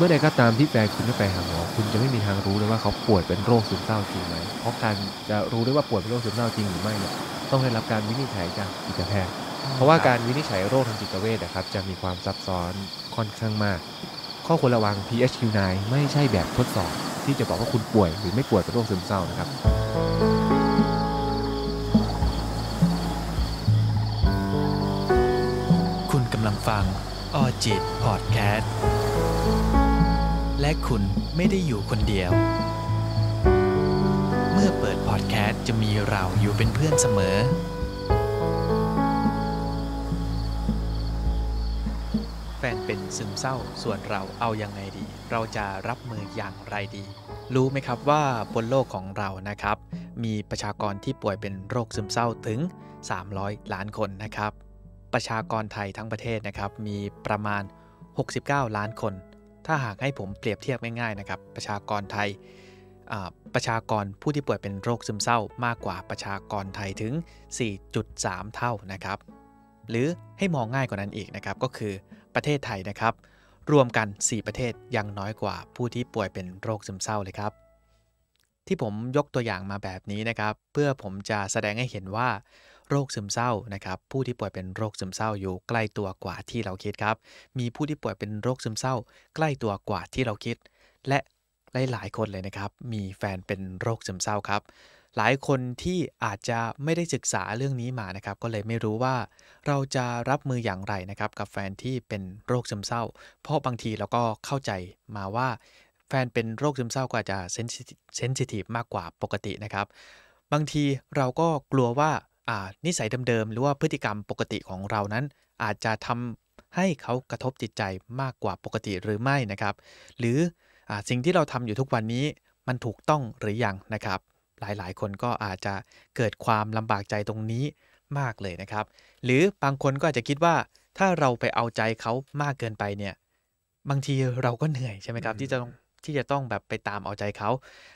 มื่อใดก็ตามที่แฟนคุณไม่ไปหาหมอคุณจะไม่มีทางรู้เลยว่าเขาป่วยเป็นโรคซึมเศร้าจริงไหมเพราะการจะรู้ได้ว่าป่วยเป็นโรคซึมเศร้าจริงหรือไม่เนี่ยต้องได้รับการวินิจฉัยจากจิตแพทย์เพราะว่าการวินิจฉัยโรคทางจิตเวชนะครับจะมีความซับซ้อนค่อนข้างมาก ข้อควรระวัง PHQ-9 ไม่ใช่แบบทดสอบ ที่จะบอกว่าคุณป่วย หรือไม่ป่วยเป็นโรคซึมเศร้านะครับ คุณกำลังฟังออจิตพอดแคสต์และคุณไม่ได้อยู่คนเดียว เมื่อเปิดพอดแคสต์จะมีเราอยู่เป็นเพื่อนเสมอ แฟนเป็นซึมเศร้าส่วนเราเอายังไงดี เราจะรับมืออย่างไรดี รู้ไหมครับว่าบนโลกของเรานะครับ มีประชากรที่ป่วยเป็นโรคซึมเศร้าถึง 300 ล้านคนนะครับ ประชากรไทยทั้งประเทศนะครับ มีประมาณ 69 ล้านคนถ้าหากให้ผมเปรียบเทียบง่ายๆนะครับประชากรไทยประชากรผู้ที่ป่วยเป็นโรคซึมเศร้ามากกว่าประชากรไทยถึง 4.3 เท่านะครับ หรือให้มองง่ายกว่านั้นอีกนะครับก็คือประเทศไทยนะครับ รวมกัน 4 ประเทศยังน้อยกว่าผู้ที่ป่วยเป็นโรคซึมเศร้าเลยครับที่ผมยกตัวอย่างมาแบบนี้นะครับเพื่อผมจะแสดงให้เห็นว่าโรคซึมเศร้านะครับ ผู้ที่ป่วยเป็นโรคซึมเศร้าอยู่ใกล้ตัวกว่าที่เราคิดครับ มีผู้ที่ป่วยเป็นโรคซึมเศร้า ใกล้ตัวกว่าที่เราคิด และหลายๆคนเลยนะครับ มีแฟนเป็นโรคซึมเศร้าครับ หลายคนที่อาจจะไม่ได้ศึกษาเรื่องนี้มานะครับ ก็เลยไม่รู้ว่าเราจะรับมืออย่างไรนะครับกับแฟนที่เป็นโรคซึมเศร้า เพราะบางทีเราก็เข้าใจมาว่า แฟนเป็นโรคซึมเศร้าก็อาจจะเซนซิทีฟมากกว่าปกตินะครับ บางทีเราก็กลัวว่านิสัยเดิมๆหรือว่าพฤติกรรมปกติของเรานั้น อาจจะทำให้เขากระทบจิตใจมากกว่าปกติหรือไม่นะครับ หรืออสิ่งที่เราทำอยู่ทุกวันนี้มันถูกต้องหรือยังนะครับ หลายๆ คนก็อาจจะเกิดความลำบากใจตรงนี้มากเลยนะครับ หรือบางคนก็อาจจะคิดว่าถ้าเราไปเอาใจเขามากเกินไปเนี่ยบางทีเราก็เหนื่อยใช่ไหมครับ ที่จะต้องที่จะต้องแบบไปตามเอาใจเขา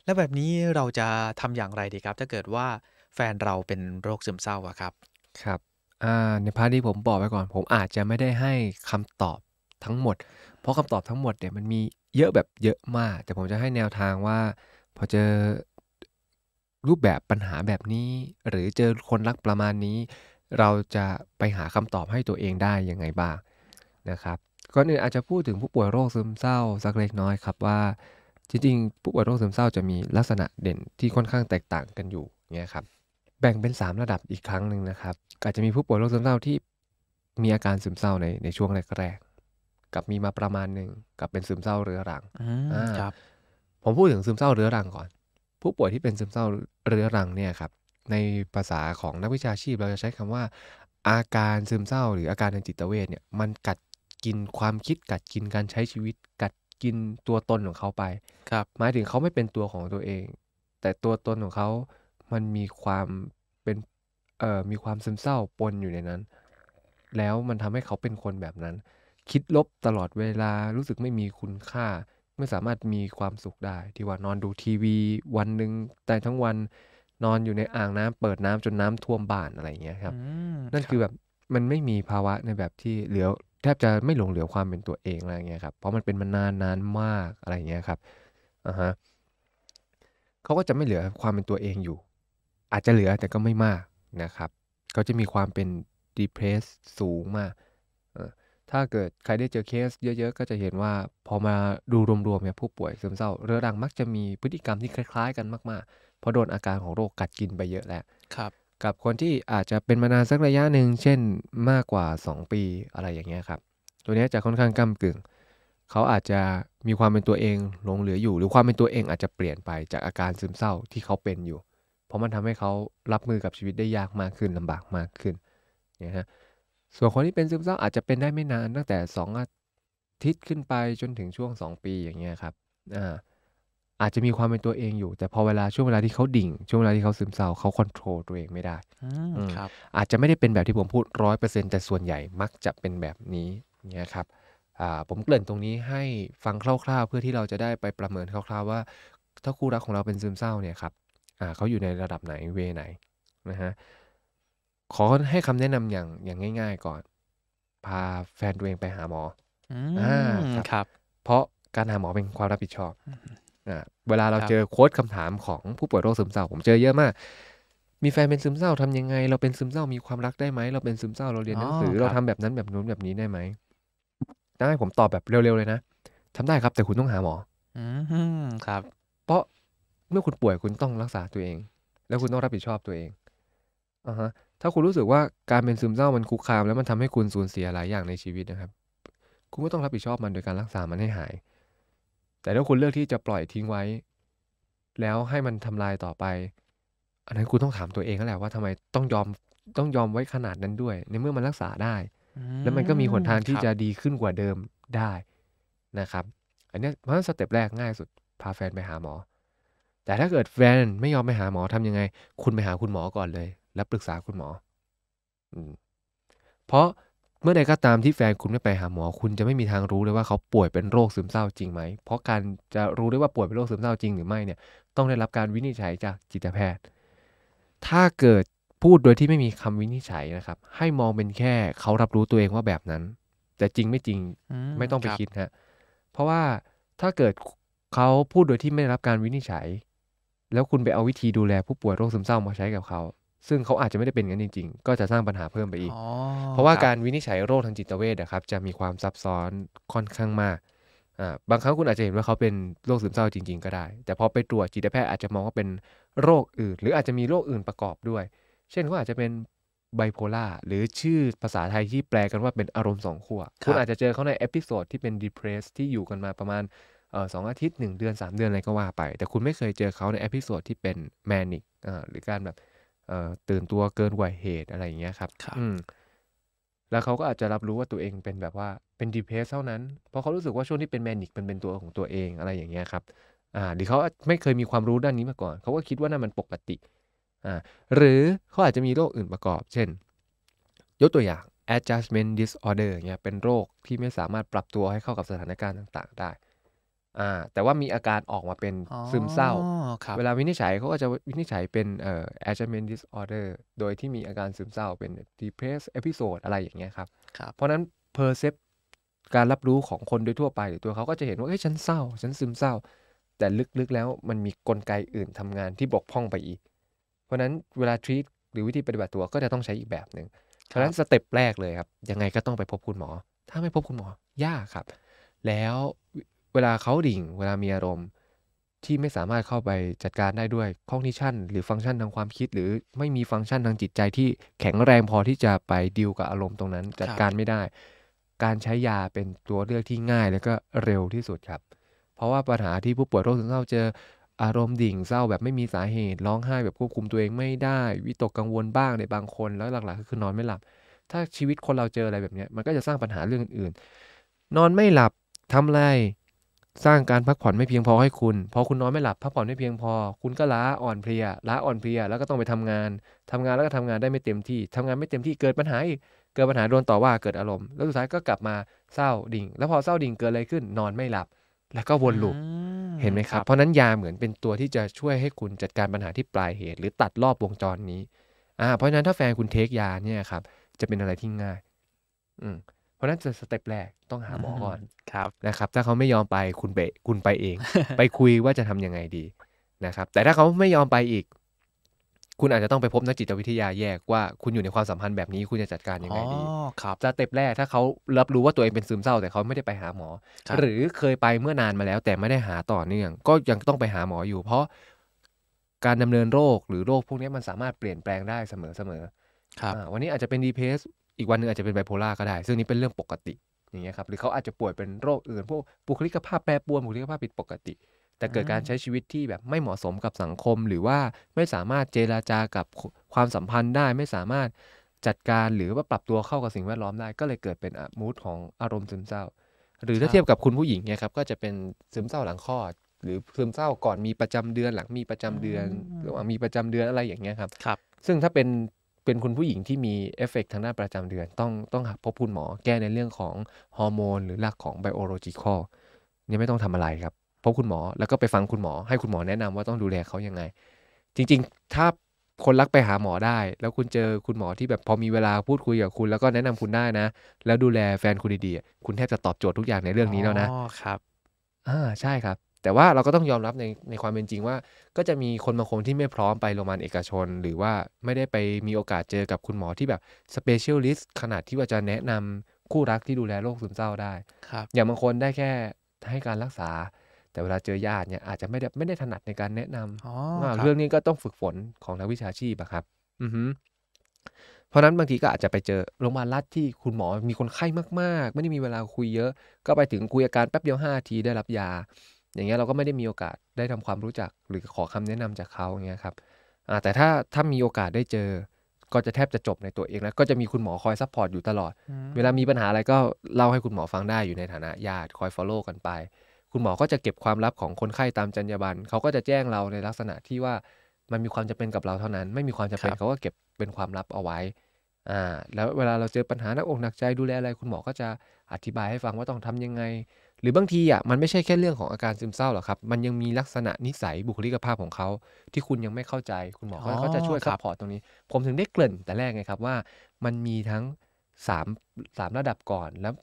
แล้วแบบนี้เราจะทำอย่างไรดีครับ ถ้าเกิดว่าแฟนเราเป็นโรคซึมเศร้าอะครับ ครับ ในพาร์ทที่ผมบอกไปก่อน ผมอาจจะไม่ได้ให้คำตอบทั้งหมด เพราะคำตอบทั้งหมดเนี่ยมันมีเยอะแบบเยอะมาก แต่ผมจะให้แนวทางว่า พอเจอรูปแบบปัญหาแบบนี้ หรือเจอคนรักประมาณนี้ เราจะไปหาคำตอบให้ตัวเองได้ยังไงบ้างนะครับก่อนอื่นอาจจะพูดถึงผู้ป่วยโรคซึมเศร้าสักเล็กน้อยครับ ว่าจริงๆ ผู้ป่วยโรคซึมเศร้าจะมีลักษณะเด่นที่ค่อนข้างแตกต่างกันอยู่เงี้ยครับแบ่งเป็น3ระดับอีกครั้งหนึ่งนะครับอาจจะมีผู้ป่วยโรคซึมเศร้าที่ มีอาการซึมเศร้าในในช่วงแรกๆกับมีมาประมาณหนึ่งกับเป็นซึมเศร้าเรื้อรังครับผมพูดถึงซึมเศร้าเรื้อรังก่อน ผู้ป่วยที่เป็นซึมเศร้าเรื้อรังเนี่ยครับ ในภาษาของนักวิชาชีพเราจะใช้คำว่า อาการซึมเศร้า หรืออาการทางจิตเวชเนี่ยมันกัดกินความคิดกัดกินการใช้ชีวิต กัดกินตัวตนของเขาไป ครับหมายถึงเขาไม่เป็นตัวของตัวเอง แต่ตัวตนของเขามันมีความเป็นเอ่อมีความซึมเศร้าปนอยู่ในนั้น แล้วมันทำให้เขาเป็นคนแบบนั้น คิดลบตลอดเวลารู้สึกไม่มีคุณค่า ไม่สามารถมีความสุขได้ ที่ว่านอนดูทีวี วันหนึ่งแต่ทั้งวันนอนอยู่ในอ่างน้ำเปิดน้ำจนน้ำท่วมบ้าน อะไรอย่างเงี้ยครับนั่นคือแบบมันไม่มีภาวะในแบบที่เหลือแทบจะไม่หลงเหลือความเป็นตัวเองอะไรเงี้ยครับเพราะมันเป็นมานานนานมากอะไรเงี้ยครับอ่าฮะเขาก็จะไม่เหลือความเป็นตัวเองอยู่อาจจะเหลือแต่ก็ไม่มากนะครับ เขาจะมีความเป็น d e p r e s s สูงมากถ้าเกิดใครได้เจอเคสเยอะๆ ก็จะเห็นว่าพอมาดูรวมๆเนี่ยผู้ป่วยซึมเศร้าเรื้อรังมักจะมีพฤติกรรมที่คล้ายๆกันมากๆ เพราะโดนอาการของโรคกัดกินไปเยอะแล้ว ครับ กับคนที่อาจจะเป็นมานานสักระยะหนึ่งเช่นมากกว่า 2 ปีอะไรอย่างเงี้ยครับ ตัวนี้จะค่อนข้างกำกึ่งเขาอาจจะมีความเป็นตัวเองหลงเหลืออยู่ หรือความเป็นตัวเองอาจจะเปลี่ยนไปจากอาการซึมเศร้าที่เขาเป็นอยู่ราะมันทำให้เขารับมือกับชีวิตได้ยากมากขึ้นลำบากมากขึ้น เนี่ยฮะ ส่วนคนที่เป็นซึมเศร้าอาจจะเป็นได้ไม่นานตั้งแต่2อาทิตย์ขึ้นไปจนถึงช่วง 2 ปีอย่างเงี้ยครับ อ่า อาจจะมีความเป็นตัวเองอยู่ แต่พอเวลาช่วงเวลาที่เขาดิ่งช่วงเวลาที่เขาซึมเศร้าเขาควบคุมตัวเองไม่ได้อครับ อาจจะไม่ได้เป็นแบบที่ผมพูดร้อยเปอร์เซ็นต์แต่ส่วนใหญ่มักจะเป็นแบบนี้ เนี่ยครับ อ่า ผมเกริ่นตรงนี้ให้ฟังคร่าวๆ เพื่อที่เราจะได้ไปประเมินคร่าวๆว่า ถ้าคู่รักของเราเป็นซึมเศร้าเนี่ยครับอ่าเขาอยู่ในระดับไหนเวไหนนะฮะขอให้คำแนะนำอย่างอย่างง่ายๆก่อน พาแฟนตัวเองไปหาหมออ่าครับ เพราะการหาหมอเป็นความรับผิดชอบอ่าเวลาเราเจอโค้ดคำถามของผู้ป่วยโรคซึมเศร้าผมเจอเยอะมากมีแฟนเป็นซึมเศร้าทำยังไง เราเป็นซึมเศร้ามีความรักได้ไหมเราเป็นซึมเศร้าเราเรียนหนังสือ เราทำแบบนั้นแบบนู้นแบบนี้ได้ไหมได้ผมตอบแบบเร็วๆเลยนะทำได้ครับแต่คุณต้องหาหมอ อืมครับ เพราะเมื่อคุณป่วยคุณต้องรักษาตัวเอง แล้วคุณต้องรับผิดชอบตัวเองอ่าฮะ ถ้าคุณรู้สึกว่าการเป็นซึมเศร้ามันคุกคามแล้ว มันทำให้คุณสูญเสียหลายอย่างในชีวิตนะครับ คุณก็ต้องรับผิดชอบมันโดยการรักษามันให้หาย แต่ถ้าคุณเลือกที่จะปล่อยทิ้งไว้ แล้วให้มันทำลายต่อไป อันนั้นคุณต้องถามตัวเองแล้วแหละว่าทำไมต้องยอมต้องยอมไว้ขนาดนั้นด้วย ในเมื่อมันรักษาได้ แล้วมันก็มีหนทางที่จะดีขึ้นกว่าเดิมได้นะครับ อันนี้เพราะสเต็ปแรกง่ายสุดพาแฟน ไปหาหมอแต่ถ้าเกิดแฟน ไม่ยอมไปหาหมอทำยังไง คุณไปหาคุณหมอก่อนเลย แล้วปรึกษาคุณหมออเพราะเมื่อใดก็ตามที่แฟนคุณไม่ไปหาหมอ คุณจะไม่มีทางรู้เลยว่าเขาป่วยเป็นโรคซึมเศร้า จริงไหมเพราะการจะรู้ได้ว่าป่วยเป็นโรคซึมเศร้าจริงหรือไม่เนี่ยต้องได้รับการวินิจฉัยจากจิตแพทย์ ถ้าเกิดพูดโดยที่ไม่มีคำวินิจฉัยนะครับ ให้มองเป็นแค่เขารับรู้ตัวเองว่าแบบนั้นแต่จริงไม่จริงไม่ต้องไปคคิดฮะเพราะว่าถ้าเกิดเขาพูดโดยที่ไม่ได้รับการวินิจฉัยแล้วคุณไปเอาวิธีดูแลผู้ป่วยโรคซึมเศร้ามาใช้กับเขา ซึ่งเขาอาจจะไม่ได้เป็นงั้นจริง ๆ ก็จะสร้างปัญหาเพิ่มไปอีก เพราะว่าการวินิจฉัยโรคทางจิตเวชนะครับจะมีความซับซ้อนค่อนข้างมากบางครั้งคุณอาจจะเห็นว่าเขาเป็นโรคซึมเศร้าจริงๆ ก็ได้ แต่พอไปตรวจจิตแพทย์อาจจะมองว่าเป็นโรคอื่น หรืออาจจะมีโรคอื่นประกอบด้วย เช่นเขาอาจจะเป็นไบโพล่าหรือชื่อภาษาไทยที่แปลกันว่าเป็นอารมณ์สองขั้ว คุณอาจจะเจอเขาในเอพิโซดที่เป็นดีเพรสที่อยู่กันมาประมาณสองอาทิตย์ 1 เดือน 3 เดือนอะไรก็ว่าไปแต่คุณไม่เคยเจอเขาในเอพิโซดที่เป็นแมนิกหรือการแบบตื่นตัวเกินกว่าเหตุอะไรอย่างเงี้ยครับรบแล้วเขาก็อาจจะรับรู้ว่าตัวเองเป็นแบบว่าเป็นดีเพสเท่านั้นเพราะเขารู้สึกว่าช่วงที่เป็นแมนิกมันเป็นตัวของตัวเองอะไรอย่างเงี้ยครับ อ่าหรือเขาไม่เคยมีความรู้ด้านนี้มาก่อนเขาก็คิดว่านั่นมันปกติอ่าหรือเขาอาจจะมีโรคอื่นประกอบ เช่น ยกตัวอย่าง adjustment disorder เนี่ยเป็นโรคที่ไม่สามารถปรับตัวให้เข้ากับสถานการณ์ต่างๆได้อ่าแต่ว่ามีอาการออกมาเป็นซึมเศร้า เวลาวินิจฉัยเขาก็จะวินิจฉัยเป็นเอ่อ a d j u s t m e n t disorder โดยที่มีอาการซึมเศร้าเป็น depressed episode อะไรอย่างเงี้ยครับ เพราะนั้น percept การรับรู้ของคนโดยทั่วไปตัวเขาก็จะเห็นว่าเอ้ยฉันเศร้า ฉันซึมเศร้า แต่ลึกๆแล้วมันมีกลไกอื่นทำงานที่บกพร่องไปอีก เพราะนั้นเวลา treat หรือวิธีปฏิบัติตัวก็จะต้องใช้อีกแบบหนึ่งเพราะนั้นสเต็ปแรกเลยครับยังไงก็ต้องไปพบคุณหมอ ถ้าไม่พบคุณหมอยากครับ แล้วเวลาเขาดิ่ง เวลามีอารมณ์ ที่ไม่สามารถเข้าไปจัดการได้ด้วยคองนิชันหรือฟังก์ชันทางความคิด หรือไม่มีฟังก์ชันทางจิตใจที่แข็งแรงพอที่จะไปดิวกับอารมณ์ตรงนั้น จัดการไม่ได้ การใช้ยาเป็นตัวเลือกที่ง่าย แล้วก็เร็วที่สุดครับ เพราะว่าปัญหาที่ผู้ป่วยโรคซึมเศร้าเจออารมณ์ดิ่งเศร้าแบบไม่มีสาเหตุ ร้องไห้ แบบควบคุมตัวเอง ไม่ได้วิตกกังวลบ้างในบางคนแล้วหลักๆก็คือนอนไม่หลับ ถ้าชีวิตคนเราเจออะไรแบบนี้มันก็จะสร้างปัญหาเรื่องอื่นๆนอนไม่หลับทำอะไรสร้างการพักผ่อนไม่เพียงพอให้คุณ พอคุณนอนไม่หลับพักผ่อนไม่เพียงพอ คุณก็ล้าอ่อนเพลียล้าอ่อนเพลียแล้วก็ต้องไปทำงาน ทำงานแล้วก็ทำงานได้ไม่เต็มที่ ทำงานไม่เต็มที่เกิดปัญหาอีกเกิดปัญหาโดนต่อว่าเกิดอารมณ์แล้วสุดท้ายก็กลับมาเศร้าดิ่งแล้วพอเศร้าดิ่งเกิดอะไรขึ้นนอนไม่หลับ แล้วก็วนลูปเห็นไหมครับ เพราะนั้นยาเหมือนเป็นตัวที่จะช่วยให้คุณจัดการปัญหาที่ปลายเหตุหรือตัดรอบวงจรนี้ อ่า เพราะฉะนั้นถ้าแฟนคุณเทคยาเนี่ยครับ จะเป็นอะไรที่ง่าย อืมราะนั้นจะสเต็ปแรกต้องหาหมอก่อนครับนะครับ ถ้าเขาไม่ยอมไปคุณไปคุณไปเอง ไปคุยว่าจะทํำยังไงดีนะครับ แต่ถ้าเขาไม่ยอมไปอีก คุณอาจจะต้องไปพบนักจิตวิทยาแยกว่า คุณอยู่ในความสัมพันธ์แบบนี้คุณจะจัดการยังไงดีครับสเต็ปแรก ถ้าเขารับรู้ว่าตัวเองเป็นซึมเศร้า แต่เขาไม่ได้ไปหาหมอหรือเคยไปเมื่อนานมาแล้ว แต่ไม่ได้หาต่อเนื่องก็ยังต้องไปหาหมออยู่ เพราะการดำเนินโรคหรือโรค พวกนี้มันสามารถเปลี่ยนแปลงได้เสมอๆวันนี้อาจจะเป็นดีเพสอีกวันนึงอาจจะเป็นไบโพล่าก็ได้ ซึ่งนี้เป็นเรื่องปกติ อย่างเงี้ยครับ หรือเขาอาจจะป่วยเป็นโรคอื่น พวกบุคลิกภาพแปรปรวนบุคลิกภาพผิดปกติ แต่เกิดการใช้ชีวิตที่แบบไม่เหมาะสมกับสังคม หรือว่าไม่สามารถเจราจากับความสัมพันธ์ได้ไม่สามารถจัดการหรือว่าปรับตัวเข้ากับสิ่งแวดล้อมได้ ก็เลยเกิดเป็นมูดของอารมณ์ซึมเศร้า หรือถ้าเทียบกับคุณผู้หญิงเนี่ยครับก็จะเป็นซึมเศร้าหลังคลอด หรือซึมเศร้าก่อนมีประจำเดือน หลังมีประจำเดือน หรือว่ามีประจำเดือนอะไรอย่างเงี้ยครับครับซึ่งถ้าเป็นเป็นคุณผู้หญิงที่มีเอฟเฟกทางด้านประจำเดือน ต้องต้องพบคุณหมอแก้ในเรื่องของฮอร์โมนหรือหลักของไบโอโลจิคอลเนี่ยไม่ต้องทำอะไรครับพบคุณหมอแล้วก็ไปฟังคุณหมอ ให้คุณหมอแนะนำว่าต้องดูแลเขายังไง จริงๆ ถ้าคนรักไปหาหมอได้ แล้วคุณเจอคุณหมอที่แบบพอมีเวลาพูดคุยกับคุณแล้วก็แนะนำคุณได้นะ แล้วดูแลแฟนคุณดีๆคุณแทบจะตอบโจทย์ทุกอย่างในเรื่องนี้แล้วนะอ๋อครับ อ่าใช่ครับแต่ว่าเราก็ต้องยอมรับในในความเป็นจริงว่าก็จะมีคนบางคนที่ไม่พร้อมไปโรงพยาบาลเอกชน หรือว่าไม่ได้ไปมีโอกาสเจอกับคุณหมอที่แบบสเปเชียลิสต์ขนาดที่ว่าจะแนะนำคู่รักที่ดูแลโรคซึมเศร้าได้ครับอย่างบางคนได้แค่ให้การรักษา แต่เวลาเจอญาติเนี่ยอาจจะไม่ได้ไม่ได้ถนัดในการแนะนำเรื่องนี้ก็ต้องฝึกฝนของนักวิชาชีพครับอือฮึเพราะนั้นบางทีก็อาจจะไปเจอโรงพยาบาลรัฐที่คุณหมอมีคนไข้มากๆ ไม่ได้มีเวลาคุยเยอะก็ไปถึงคุยอาการแป๊บเดียว5ทีได้รับยาอย่างเงี้ยเราก็ไม่ได้มีโอกาสได้ทำความรู้จักหรือขอคำแนะนำจากเขาอย่างเงี้ยครับแต่ถ้าถ้ามีโอกาสได้เจอก็จะแทบจะจบในตัวเอง แล้วก็จะมีคุณหมอคอยซัพพอร์ตอยู่ตลอด เวลามีปัญหาอะไรก็เล่าให้คุณหมอฟังได้อยู่ในฐานะญาติคอยฟอลโล่กันไป คุณหมอก็จะเก็บความลับของคนไข้ตามจรรยาบรรณเขาก็จะแจ้งเราในลักษณะที่ว่ามันมีความจำเป็นกับเราเท่านั้น ไม่มีความจำเป็นเขาก็เก็บเป็นความลับเอาไว้ อ่าแล้วเวลาเราเจอปัญหาหนักอกหนักใจดูแลอะไร คุณหมอก็จะอธิบายให้ฟังว่าต้องทำยังไงรือบางทีอ่ะมันไม่ใช่แค่เรื่องของอาการซึมเศร้าหรอกครับมันยังมีลักษณะนิสัยบุคลิกภาพของเขาที่คุณยังไม่เข้าใจคุณหมอเขาจะช่วยซัพพอร์ตตรงนี้ ผมถึงได้เกริ่นแต่แรกไงครับว่ามันมีทั้ง3 3ระดับก่อน แล้ว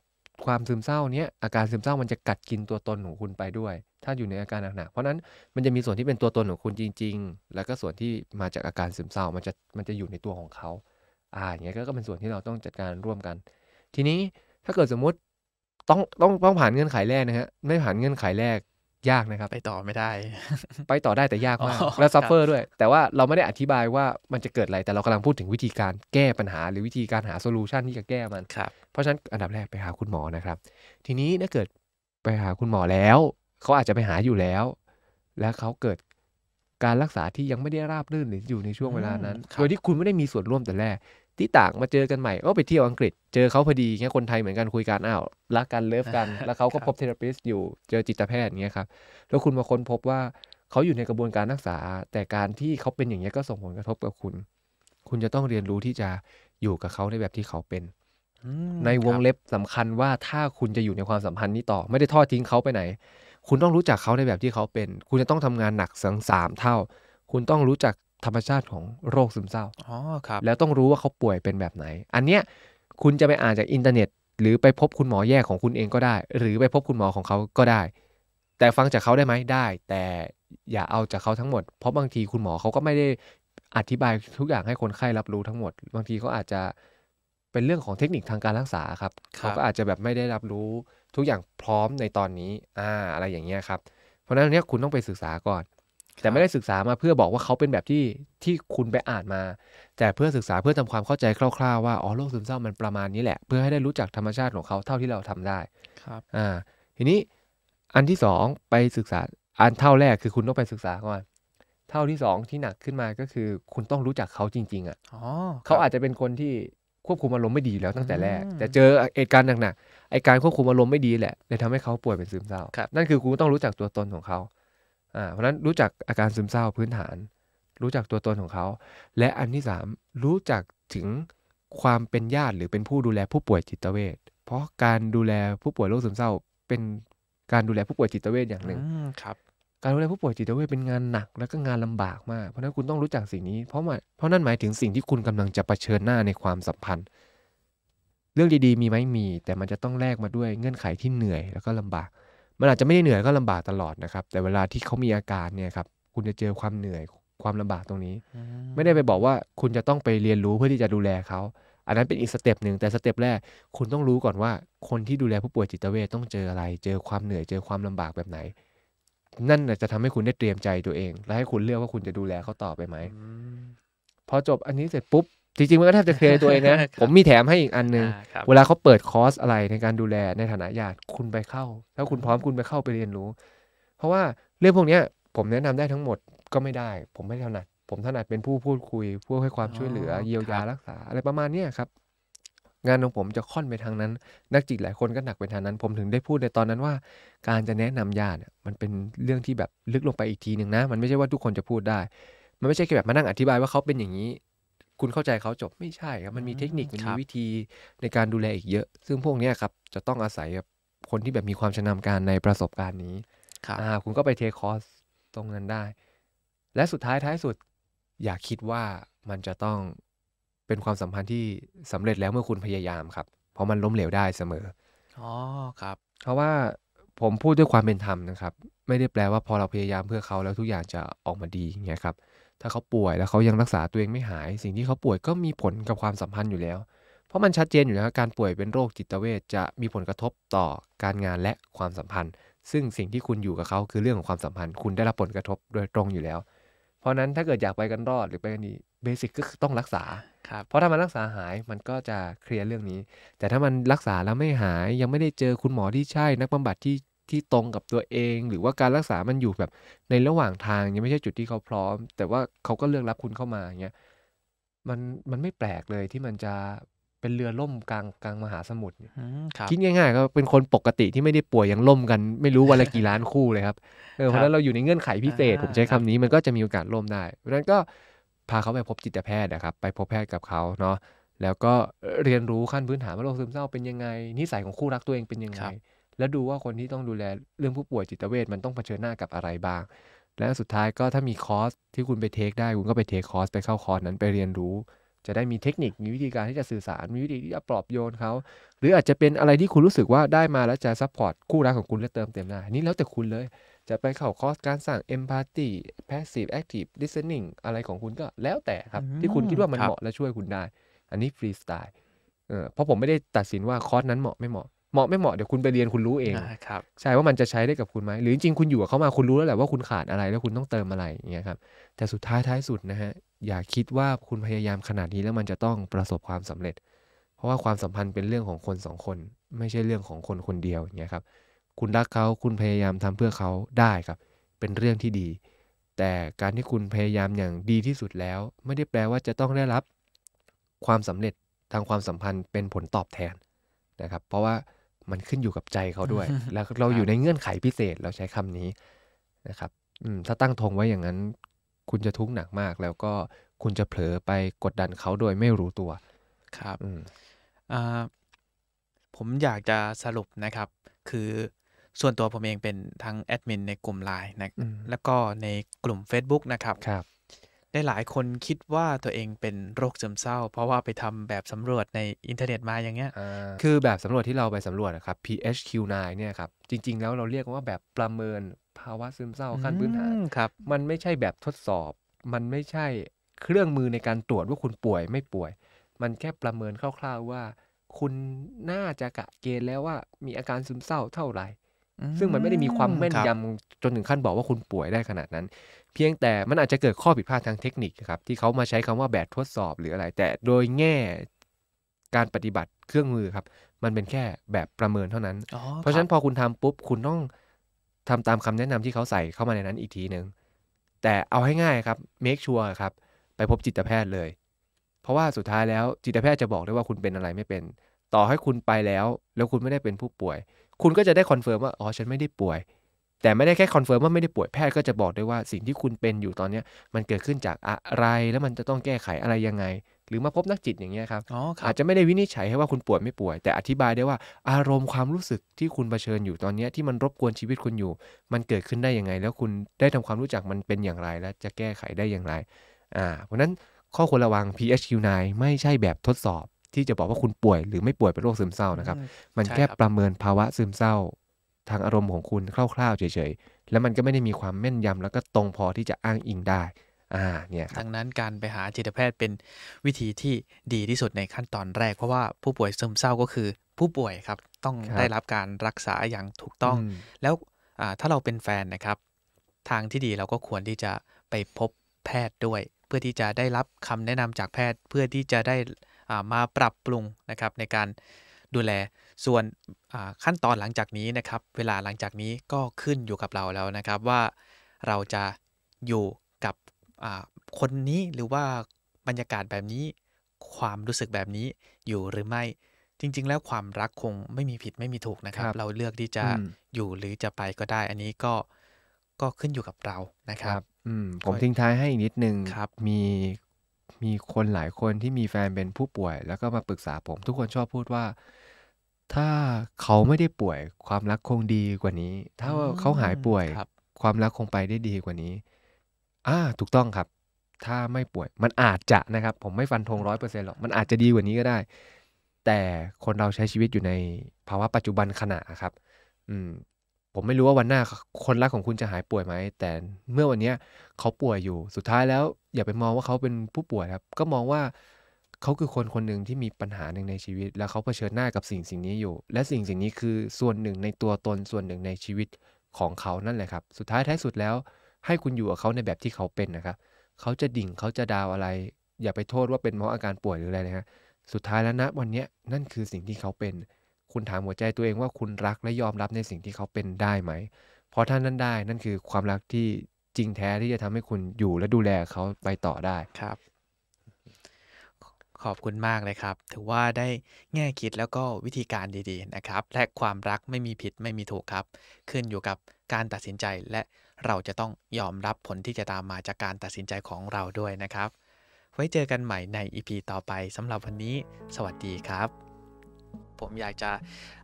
ความซึมเศร้าเนี้ยอาการซึมเศร้ามันจะกัดกินตัวตนของคุณไปด้วย ถ้าอยู่ในอาการหนักๆเพราะนั้นมันจะมีส่วนที่เป็นตัวตนของคุณจริง ๆ แล้วก็ส่วนที่มาจากอาการซึมเศร้ามันจะมันจะอยู่ในตัวของเขาอ่าอย่างเงี้ยก็เป็นส่วนที่เราต้องจัดการร่วมกัน ทีนี้ถ้าเกิดสมมติต้องต้องต้องผ่านเงื่อนไขแรกนะฮะไม่ผ่านเงื่อนไขแรกยากนะครับ ไปต่อไม่ได้ ไปต่อได้แต่ยากมาก และซัฟเฟอร์ด้วย แต่ว่าเราไม่ได้อธิบายว่ามันจะเกิดอะไร แต่เรากำลังพูดถึงวิธีการแก้ปัญหา หรือวิธีการหาโซลูชันที่จะแก้มันครับเพราะฉะนั้นอันดับแรกไปหาคุณหมอนะครับ ทีนี้ถ้าเกิดไปหาคุณหมอแล้ว เขาอาจจะไปหาอยู่แล้ว และเขาเกิดการรักษาที่ยังไม่ได้ราบรื่นหรืออยู่ในช่วงเวลานั้นโดยที่คุณไม่ได้มีส่วนร่วมแต่แรกที่ต่าง มาเจอกันใหม่ก็ไปเที่ยวอังกฤษ เจอเขาพอดีเงี้ยคนไทยเหมือนกันคุยกันอ้าวรักกันเลิฟกัน แล้วเขาก็พบเทอราปิสอยู่เจอจิตแพทย์เงี้ยครับ แล้วคุณมาค้นพบว่าเขาอยู่ในกระบวนการรักษา แต่การที่เขาเป็นอย่างเงี้ยก็ส่งผลกระทบกับคุณ คุณจะต้องเรียนรู้ที่จะอยู่กับเขาในแบบที่เขาเป็นในวงเล็บสำคัญว่าถ้าคุณจะอยู่ในความสัมพันธ์นี้ต่อไม่ได้ทอดทิ้งเขาไปไหน คุณต้องรู้จักเขาในแบบที่เขาเป็น คุณจะต้องทำงานหนักสังสามเท่า คุณต้องรู้จักธรรมชาติของโรคซึมเศร้า อ๋อ ครับ แล้วต้องรู้ว่าเขาป่วยเป็นแบบไหน อันเนี้ย คุณจะไปอ่านจากอินเทอร์เน็ต หรือไปพบคุณหมอแยกของคุณเองก็ได้ หรือไปพบคุณหมอของเขาก็ได้ แต่ฟังจากเขาได้ไหมได้ แต่อย่าเอาจากเขาทั้งหมด เพราะบางทีคุณหมอเขาก็ไม่ได้อธิบายทุกอย่างให้คนไข้รับรู้ทั้งหมด บางทีเขาอาจจะเป็นเรื่องของเทคนิคทางการรักษาครับรบเขาก็อาจจะแบบไม่ได้รับรู้ทุกอย่างพร้อมในตอนนี้อ่าอะไรอย่างเงี้ยครับ เพราะฉะนั้นเนี้ยคุณต้องไปศึกษาก่อนแต่ไม่ได้ศึกษามาเพื่อบอกว่าเขาเป็นแบบที่ที่คุณไปอ่านมา แต่เพื่อศึกษาเพื่อทำความเข้าใจคร่าวๆ ว่าอ๋อโรคซึมเศร้ามันประมาณนี้แหละ เพื่อให้ได้รู้จักธรรมชาติของเขาเท่าที่เราทำได้ครับ อ่า ทีนี้อันที่สองไปศึกษาอันเท่าแรกคือคุณต้องไปศึกษาก่อนเท่าที่สองที่หนักขึ้นมาก็คือ คุณต้องรู้จักเขาจริง ๆอะ่ะเขาอาจจะเป็นคนที่ควบคุมอารมณ์ไม่ดีแล้วตั้งแต่แรกแต่เจอเหตุการณ์หนักๆไอการควบคุมอารมณ์ไม่ดีแหละเลยทำให้เขาป่วยเป็นซึมเศร้านั่นคือคุณต้องรู้จักตัวตนของเขาาเพราะนั้นรู้จักอาการซึมเศร้าพื้นฐาน รู้จักตัวตนของเขา และอันที่3รู้จักถึงความเป็นญาติหรือเป็นผู้ดูแลผู้ป่วยจิตเวชเพราะการดูแลผู้ป่วยโรคซึมเศร้า เป็นการดูแลผู้ป่วยจิตเวชอย่างหนึ่งครับการดูแลผู้ป่วยจิตเวชเป็นงานหนักและก็งานลำบากมาก เพราะนั้นคุณต้องรู้จักสิ่งนี้ เพราะเพราะนั่นหมายถึงสิ่งที่คุณกำลังจะะเผชิญหน้าในความสัมพันธ์ เรื่องดีๆ มีไหมมีแต่มันจะต้องแลกมาด้วยเงื่อนไขที่เหนื่อยแล้วก็ลำบากมันอาจจะไม่ได้เหนื่อยก็ลำบากตลอดนะครับแต่เวลาที่เขามีอาการเนี่ยครับคุณจะเจอความเหนื่อยความลำบากตรงนี้ ไม่ได้ไปบอกว่าคุณจะต้องไปเรียนรู้เพื่อที่จะดูแลเขาอันนั้นเป็นอีกสเต็ปหนึ่งแต่สเต็ปแรกคุณต้องรู้ก่อนว่า คนที่ดูแลผู้ป่วยจิตเวชต้องเจออะไร เจอความเหนื่อยเจอความลำบากแบบไหน นั่นจะทำให้คุณได้เตรียมใจตัวเอง และให้คุณเลือกว่าคุณจะดูแลเขาต่อไปไหมพอจบอันนี้เสร็จปุ๊บจริงๆ มันก็แทบจะเคลียร์ตัวเองนะ ผมมีแถมให้อีกอันนึงเวลาเขาเปิดคอร์สอะไรในการดูแลในฐานะญาติคุณไปเข้า แล้วคุณพร้อมคุณไปเข้าไปเรียนรู้ เพราะว่าเรื่องพวกนี้ผมแนะนำได้ทั้งหมดก็ไม่ได้ ผมไม่ถนัด ผมถนัดเป็นผู้พูดคุยผู้ให้ความช่วยเหลือ เยียวยารักษา อะไรประมาณนี้ครับงานของผมจะค่อนไปทางนั้น นักจิตหลายคนก็หนักไปทางนั้น ผมถึงได้พูดในตอนนั้นว่า การจะแนะนำญาติมันเป็นเรื่องที่แบบลึกลงไปอีกทีหนึ่งนะ มันไม่ใช่ว่าทุกคนจะพูดได้มันไม่ใช่แค่แบบมานั่งอธิบายว่าเขาเป็นอย่างนี้คุณเข้าใจเขาจบไม่ใช่ครับมันมีเทคนิคมันมีวิธีในการดูแลอีกเยอะซึ่งพวกนี้ครับจะต้องอาศัยคนที่แบบมีความชำนาญการในประสบการณ์นี้ครับคุณก็ไปเทคอร์สตรงนั้นได้ และสุดท้ายท้ายสุดอย่าคิดว่ามันจะต้องเป็นความสัมพันธ์ที่สำเร็จแล้วเมื่อคุณพยายามครับ เพราะมันล้มเหลวได้เสมอ อ๋อครับ เพราะว่าผมพูดด้วยความเป็นธรรมนะครับ ไม่ได้แปลว่าพอเราพยายามเพื่อเขาแล้วทุกอย่างจะออกมาดีอย่างเงี้ยครับถ้าเขาป่วยแล้วเขายังรักษาตัวเองไม่หาย สิ่งที่เขาป่วยก็มีผลกับความสัมพันธ์อยู่แล้ว เพราะมันชัดเจนอยู่แล้วการป่วยเป็นโรคจิตเวชจะมีผลกระทบต่อการงานและความสัมพันธ์ ซึ่งสิ่งที่คุณอยู่กับเขาคือเรื่องของความสัมพันธ์คุณได้รับผลกระทบโดยตรงอยู่แล้ว เพราะนั้นถ้าเกิดอยากไปกันรอดหรือไปกันดีเบสิกก็ต้องรักษาเพราะถ้ามันรักษาหายมันก็จะเคลียร์เรื่องนี้ แต่ถ้ามันรักษาแล้วไม่หายยังไม่ได้เจอคุณหมอที่ใช่นักบำบัดที่ที่ตรงกับตัวเอง หรือว่าการรักษามันอยู่แบบ ในระหว่างทางยังไม่ใช่จุดที่เขาพร้อม แต่ว่าเขาก็เลือกรับคุณเข้ามาอย่างเงี้ยมันมันไม่แปลกเลยที่มันจะเป็นเรือล่มกลางกลางมหาสมุทรคิดง่ายๆก็เป็นคนปกติที่ไม่ได้ป่วยยังล่มกัน ไม่รู้วันละกี่ล้านคู่เลยครับเเพราะนั้นเราอยู่ในเงื่อนไขพิเศษผมใช้คำนี้มันก็จะมีโอกาสล่มได้เพราะนั้นก็พาเขาไปพบจิตแพทย์นะครับไปพบแพทย์กับเขาเนาะแล้วก็เรียนรู้ขั้นพื้นฐานว่าโรคซึมเศร้าเป็นยังไงนิสัยของคู่รักตัวเองเป็นยังไงแล้วดูว่าคนที่ต้องดูแลเรื่องผู้ป่วยจิตเวชมันต้องเผชิญหน้ากับอะไรบ้าง และสุดท้ายก็ถ้ามีคอร์สที่คุณไปเทคได้คุณก็ไปเทคคอร์สไปเข้าคอร์สนั้นไปเรียนรู้ จะได้มีเทคนิค มีวิธีการที่จะสื่อสาร มีวิธีที่จะปลอบโยนเขาหรืออาจจะเป็นอะไรที่คุณรู้สึกว่าได้มาแล้วจะซัพพอร์ตคู่รักของคุณ และเติมเต็มได้นี่แล้วแต่คุณเลย จะไปเข้าคอร์สการสร้างเอพาร์ตี้ p พสซีฟแอคทีฟดิสเซนนิ่งอะไรของคุณก็แล้วแต่ครับที่คุณคิดว่ามันเหมาะและช่วยคุณได้ อันนี้ฟรีสไตล์เพราะผมไม่ได้ตัดสินว่าคอร์สนั้นเหมาะไม่เหมาะเหมาะไม่เหมาะเดี๋ยวคุณไปเรียนคุณรู้เองครับใช่ว่ามันจะใช้ได้กับคุณไหมหรือจริง ๆ คุณอยู่กับเขามาคุณรู้แล้วแหละว่าคุณขาดอะไรแล้วคุณต้องเติมอะไรอย่างเงี้ยครับแต่สุดท้ายท้ายสุดนะฮะอย่าคิดว่าคุณพยายามขนาดนี้แล้วมันจะต้องประสบความสำเร็จ เพราะว่าความสัมพันธ์เป็นเรื่องของคนสองคน ไม่ใช่เรื่องของคนคนเดียวอย่างเงี้ยครับคุณรักเขาคุณพยายามทำเพื่อเขาได้ครับ เป็นเรื่องที่ดี แต่การที่คุณพยายามอย่างดีที่สุดแล้ว ไม่ได้แปลว่าจะต้องได้รับ ความสำเร็จทางความสัมพันธ์เป็นผลตอบแทนนะครับ เพราะว่ามันขึ้นอยู่กับใจเขาด้วย แล้วเราอยู่ในเงื่อนไขพิเศษ เราใช้คำนี้ นะครับ ถ้าตั้งทงไว้อย่างนั้น คุณจะทุกข์หนักมาก แล้วก็คุณจะเผลอไปกดดันเขาโดยไม่รู้ตัว ครับ ผมอยากจะสรุปนะครับ คือส่วนตัวผมเองเป็นทั้งแอดมินในกลุ่มไลน์นะ แล้วก็ในกลุ่ม Facebook นะครับรบได้หลายคนคิดว่าตัวเองเป็นโรคซึมเศร้า เพราะว่าไปทำแบบสำรวจในอินเทอร์เน็ตมาอย่างเงี้ย คือแบบสำรวจที่เราไปสำรวจนะครับ PHQ9 เนี่ยครับ จริง ๆ แล้วเราเรียกว่าแบบประเมินภาวะซึมเศร้าขั้นพื้นฐานครับ มันไม่ใช่แบบทดสอบ มันไม่ใช่เครื่องมือในการตรวจว่าคุณป่วยไม่ป่วย มันแค่ประเมินคร่าวๆว่า คุณน่าจะกะเกณฑ์แล้วว่า มีอาการซึมเศร้าเท่าไหร่ซึ่งมันไม่ได้มีความแม่นยำจนถึงขั้นบอกว่าคุณป่วยได้ขนาดนั้น เพียงแต่มันอาจจะเกิดข้อผิดพลาดทางเทคนิคครับ ที่เขามาใช้คำว่าแบบทดสอบหรืออะไร แต่โดยแง่การปฏิบัติเครื่องมือครับ มันเป็นแค่แบบประเมินเท่านั้น เพราะฉะนั้นพอคุณทำปุ๊บ คุณต้องทำตามคำแนะนำที่เขาใส่เข้ามาในนั้นอีกทีหนึ่งแต่เอาให้ง่ายครับเมคชัวร์ครับไปพบจิตแพทย์เลย เพราะว่าสุดท้ายแล้วจิตแพทย์จะบอกได้ว่าคุณเป็นอะไรไม่เป็น ต่อให้คุณไปแล้ว แล้วคุณไม่ได้เป็นผู้ป่วยคุณก็จะได้คอนเฟิร์มว่า อ๋อ ฉันไม่ได้ป่วย แต่ไม่ได้แค่คอนเฟิร์มว่าไม่ได้ป่วยแพทย์ก็จะบอกได้ว่าสิ่งที่คุณเป็นอยู่ตอนนี้ มันเกิดขึ้นจากอะไรแล้วมันจะต้องแก้ไขอะไรยังไง หรือมาพบนักจิตอย่างเงี้ยครับ อาจจะไม่ได้วินิจฉัยให้ว่าคุณป่วยไม่ป่วย แต่อธิบายได้ว่าอารมณ์ความรู้สึกที่คุณเผชิญอยู่ตอนนี้ที่มันรบกวนชีวิตคุณอยู่ มันเกิดขึ้นได้ยังไง แล้วคุณได้ทำความรู้จักมันเป็นอย่างไร และจะแก้ไขได้อย่างไรอ่าเพราะนั้นข้อควรระวัง PHQ9 ไม่ใช่แบบทดสอบที่จะบอกว่าคุณป่วยหรือไม่ป่วยเป็นโรคซึมเศร้านะครับ มันแค่ประเมินภาวะซึมเศร้า ทางอารมณ์ของคุณคร่าวๆ เฉยๆ แล้วมันก็ไม่ได้มีความแม่นยำ แล้วก็ตรงพอที่จะอ้างอิงได้ อ่าเนี่ยดังนั้นการไปหาจิตแพทย์เป็นวิธีที่ดีที่สุดในขั้นตอนแรกเพราะว่าผู้ป่วยซึมเศร้าก็คือ ผู้ป่วยครับต้องได้รับการรักษาอย่างถูกต้อง แล้วถ้าเราเป็นแฟนนะครับ ทางที่ดีเราก็ควรที่จะไปพบแพทย์ด้วย เพื่อที่จะได้รับคำแนะนำจากแพทย์เพื่อที่จะได้มาปรับปรุงนะครับในการดูแลส่วนขั้นตอนหลังจากนี้นะครับ เวลาหลังจากนี้ก็ขึ้นอยู่กับเราแล้วนะครับ ว่าเราจะอยู่กับคนนี้หรือว่าบรรยากาศแบบนี้ ความรู้สึกแบบนี้อยู่หรือไม่จริง ๆ แล้วความรักคงไม่มีผิดไม่มีถูกนะครับรบเราเลือกที่จะอยู่หรือจะไปก็ได้ อันนี้ก็ก็ขึ้นอยู่กับเรานะครับรบผมทิ้งท้ายให้อีกนิดนึงมีมีคนหลายคนที่มีแฟนเป็นผู้ป่วยแล้วก็มาปรึกษาผม ทุกคนชอบพูดว่า ถ้าเขาไม่ได้ป่วย ความรักคงดีกว่านี้ ถ้าเขาหายป่วยความรักคงไปได้ดีกว่านี้ อ่า ถูกต้องครับ ถ้าไม่ป่วยมันอาจจะนะครับ ผมไม่ฟันธงร้อยเปอร์เซ็นต์หรอกมันอาจจะดีกว่านี้ก็ได้ แต่คนเราใช้ชีวิตอยู่ในภาวะปัจจุบันขณะครับ อืมผมไม่รู้ว่าวันหน้าคนรักของคุณจะหายป่วยไหม แต่เมื่อวันนี้เขาป่วยอยู่ สุดท้ายแล้วอย่าไปมองว่าเขาเป็นผู้ป่วยครับ ก็มองว่า เขาคือคนคนหนึ่งที่มีปัญหาหนึ่งในชีวิต แล้วเขาเผชิญหน้ากับสิ่งสิ่งนี้อยู่ และสิ่งสิ่งนี้คือส่วนหนึ่งในตัวตน ส่วนหนึ่งในชีวิตของเขานั่นแหละครับ สุดท้ายท้ายสุดแล้ว ให้คุณอยู่กับเขาในแบบที่เขาเป็นนะครับ เขาจะดิ่ง เขาจะดาวอะไร อย่าไปโทษว่าเป็นเพราะอาการป่วยหรืออะไรนะฮะ สุดท้ายแล้วนะ วันนี้นั่นคือสิ่งที่เขาเป็นคุณถามหัวใจตัวเองว่าคุณรักและยอมรับในสิ่งที่เขาเป็นได้ไหม เพราะท่านนั้นได้นั่นคือความรักที่จริงแท้ที่จะทำให้คุณอยู่และดูแลเขาไปต่อได้ ครับ ขอบคุณมากเลยครับ ถือว่าได้แง่คิดแล้วก็วิธีการดีๆนะครับ และความรักไม่มีผิดไม่มีถูกครับ ขึ้นอยู่กับการตัดสินใจและเราจะต้องยอมรับผลที่จะตามมาจากการตัดสินใจของเราด้วยนะครับ ไว้เจอกันใหม่ใน EP ต่อไปสำหรับวันนี้ สวัสดีครับผมอยากจะ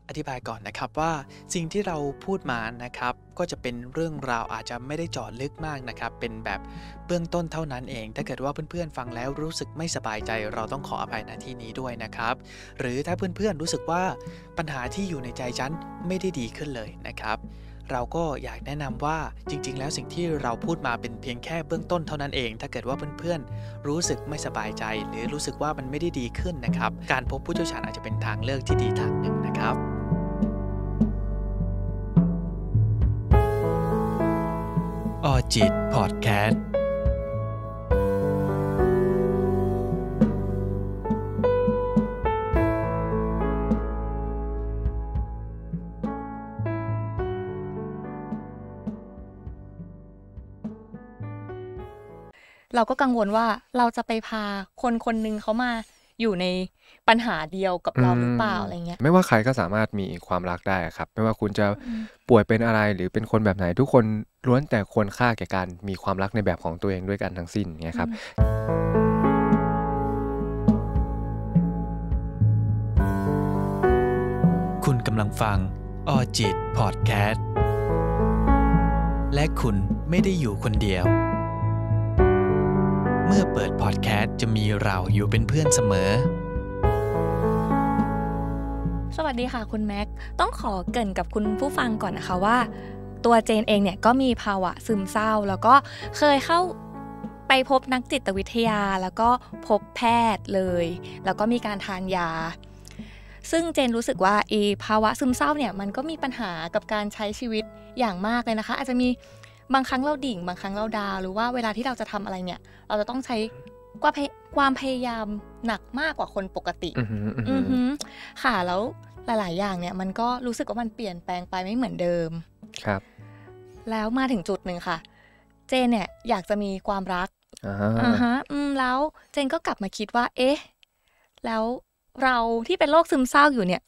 อธิบายก่อนนะครับว่าสิ่งที่เราพูดมานะครับ ก็จะเป็นเรื่องราวอาจจะไม่ได้จอดลึกมากนะครับ เป็นแบบเบื้องต้นเท่านั้นเอง ถ้าเกิดว่าเพื่อนๆฟังแล้วรู้สึกไม่สบายใจ เราต้องขออภัยในที่นี้ด้วยนะครับ หรือถ้าเพื่อนๆรู้สึกว่าปัญหาที่อยู่ในใจฉันไม่ได้ดีขึ้นเลยนะครับเราก็อยากแนะนำว่าจริงๆ แล้วสิ่งที่เราพูดมาเป็นเพียงแค่เบื้องต้นเท่านั้นเอง ถ้าเกิดว่าเพื่อน ๆ รู้สึกไม่สบายใจ หรือรู้สึกว่ามันไม่ได้ดีขึ้นนะครับ การพบผู้เชี่ยวชาญอาจจะเป็นทางเลือกที่ดีทางหนึ่งนะครับ ออจิต พอดแคสต์เราก็กังวลว่าเราจะไปพาคนคนหนึ่งเขามาอยู่ในปัญหาเดียวกับเราหรือเปล่าอะไรเงี้ยไม่ว่าใครก็สามารถมีความรักได้ครับ ไม่ว่าคุณจะป่วยเป็นอะไรหรือเป็นคนแบบไหนทุกคนล้วนแต่ควรค่าแก่การมีความรักในแบบของตัวเองด้วยกันทั้งสิ้นเนี่ยครับ คุณกำลังฟังออจิตพอดแคสต์และคุณไม่ได้อยู่คนเดียวเมื่อเปิดพอดแคสต์จะมีเราอยู่เป็นเพื่อนเสมอ สวัสดีค่ะ คุณแม็ก ต้องขอเกริ่นกับคุณผู้ฟังก่อนนะคะว่า ตัวเจนเองเนี่ยก็มีภาวะซึมเศร้า แล้วก็เคยเข้าไปพบนักจิตวิทยาแล้วก็พบแพทย์เลย แล้วก็มีการทานยา ซึ่งเจนรู้สึกว่าอีภาวะซึมเศร้าเนี่ยมันก็มีปัญหากับการใช้ชีวิตอย่างมากเลยนะคะ อาจจะมีบางครั้งเราดิ่งบางครั้งเราดาหรือว่าเวลาที่เราจะทำอะไรเนี่ย เราจะต้องใช้ความพยายามหนักมากกว่าคนปกติ อือค่ะแล้วหลายๆอย่างเนี่ย มันก็รู้สึกว่ามันเปลี่ยนแปลงไปไม่เหมือนเดิมครับ แล้วมาถึงจุดหนึ่งค่ะ เจนเนี่ย อยากจะมีความรักอ่าฮะอืมแล้วเจนก็กลับมาคิดว่า เอ๊ะแล้วเราที่เป็นโรคซึมเศร้าอยู่เนี่ย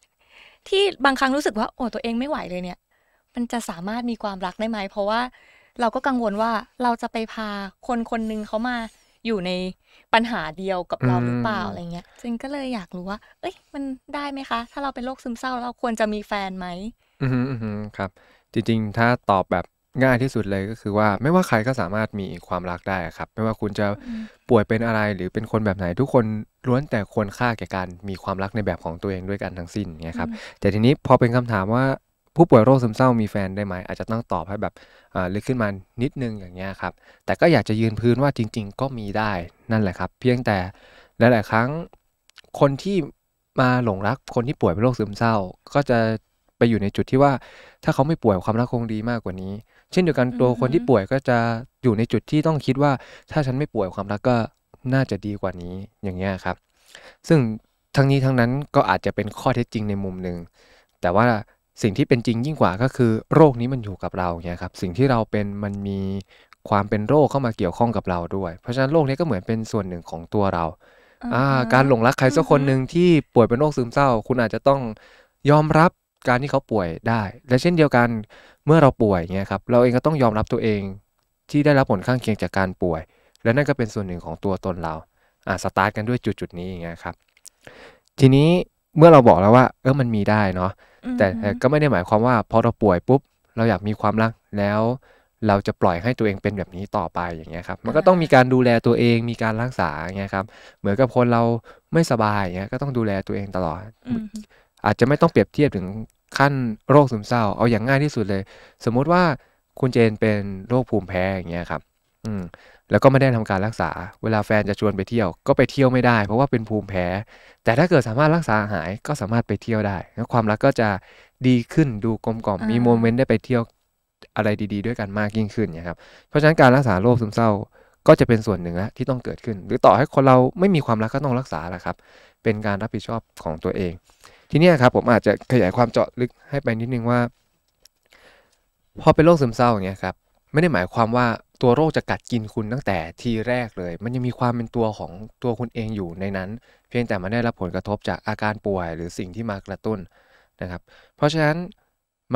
ที่บางครั้งรู้สึกว่า โอ้ตัวเองไม่ไหวเลยเนี่ย มันจะสามารถมีความรักได้ไหมเพราะว่าเราก็กังวลว่าเราจะไปพาคนคนนึงเขามาอยู่ในปัญหาเดียวกับเราหรือเปล่าอะไรเงี้ยจึงก็เลยอยากรู้ว่าเอ้ยมันได้ไหมคะถ้าเราเป็นโรคซึมเศร้า เราควรจะมีแฟนไหมอืมอืมครับ จริงๆถ้าตอบแบบง่ายที่สุดเลยก็คือว่าไม่ว่าใครก็สามารถมีความรักได้ครับ ไม่ว่าคุณจะป่วยเป็นอะไรหรือเป็นคนแบบไหนทุกคนล้วนแต่ควรค่าแก่การมีความรักในแบบของตัวเองด้วยกันทั้งสิ้นนะครับ แต่ทีนี้พอเป็นคำถามว่าผู้ป่วยโรคซึมเศร้ามีแฟนได้ไหมอาจจะต้องตอบให้แบบลึกขึ้นมานิดนึงอย่างเงี้ยครับแต่ก็อยากจะยืนพื้นว่าจริงๆก็มีได้นั่นแหละครับ เพียงแต่หลายๆครั้ง คนที่มาหลงรักคนที่ป่วยเป็นโรคซึมเศร้า ก็จะไปอยู่ในจุดที่ว่า ถ้าเขาไม่ป่วยความรักคงดีมากกว่านี้ เช่นเดียวกันตัวคนที่ป่วยก็จะอยู่ในจุดที่ต้องคิดว่า ถ้าฉันไม่ป่วยความรักก็น่าจะดีกว่านี้อย่างเงี้ยครับซึ่งทั้งนี้ทั้งนั้นก็อาจจะเป็นข้อเท็จจริงในมุมหนึ่งแต่ว่าสิ่งที่เป็นจริงยิ่งกว่าก็คือโรคนี้มันอยู่กับเราเนี่ยครับสิ่งที่เราเป็นมันมีความเป็นโรคเข้ามาเกี่ยวข้องกับเราด้วย เพราะฉะนั้นโรคนี้ก็เหมือนเป็นส่วนหนึ่งของตัวเรา การหลงรักใครสักคนหนึ่งที่ป่วยเป็นโรคซึมเศร้า คุณอาจจะต้องยอมรับการที่เขาป่วยได้ และเช่นเดียวกันเมื่อเราป่วยเนี่ยครับเราเองก็ต้องยอมรับตัวเองที่ได้รับผลข้างเคียงจากการป่วย และนั่นก็เป็นส่วนหนึ่งของตัวตนเราอ่าสตาร์ทกันด้วยจุดจุดนี้อย่างเงี้ยครับ ทีนี้เมื่อเราบอกแล้วว่าเออมันมีได้เนาะแต่ก็ไม่ได้หมายความว่าพอเราป่วยปุ๊บ เราอยากมีความรัก แล้วเราจะปล่อยให้ตัวเองเป็นแบบนี้ต่อไปอย่างเงี้ยครับ มันก็ต้องมีการดูแลตัวเองมีการรักษาเงี้ยครับ เหมือนกับคนเราไม่สบายเงี้ย ก็ต้องดูแลตัวเองตลอดอาจจะไม่ต้องเปรียบเทียบถึงขั้นโรคซึมเศร้า เอาอย่างง่ายที่สุดเลย สมมุติว่าคุณเจนเป็นโรคภูมิแพ้อย่างเงี้ยครับ อืมแล้วก็ไม่ได้ทำการรักษาเวลาแฟนจะชวนไปเที่ยวก็ไปเที่ยวไม่ได้ เพราะว่าเป็นภูมิแพ้ แต่ถ้าเกิดสามารถรักษาหายก็สามารถไปเที่ยวได้ความรักก็จะดีขึ้นดูกลมกล่อมมีโมเมนต์ได้ไปเที่ยวอะไรดี ๆด้วยกันมากยิ่งขึ้นนะครับ เพราะฉะนั้นการรักษาโรคซึมเศร้าก็จะเป็นส่วนหนึ่งะที่ต้องเกิดขึ้น หรือต่อให้คนเราไม่มีความรักก็ต้องรักษาแหละครับ เป็นการรับผิดชอบของตัวเอง ทีนี้ครับผมอาจจะขยายความเจาะลึกให้ไปนิดนึงว่า พอเป็นโรคซึมเศร้าอย่างเงี้ยครับไม่ได้หมายความว่าตัวโรคจะกัดกินคุณตั้งแต่ทีแรกเลย มันยังมีความเป็นตัวของตัวคุณเองอยู่ในนั้น เพียงแต่มันได้รับผลกระทบจากอาการป่วยหรือสิ่งที่มากระตุ้นนะครับ เพราะฉะนั้น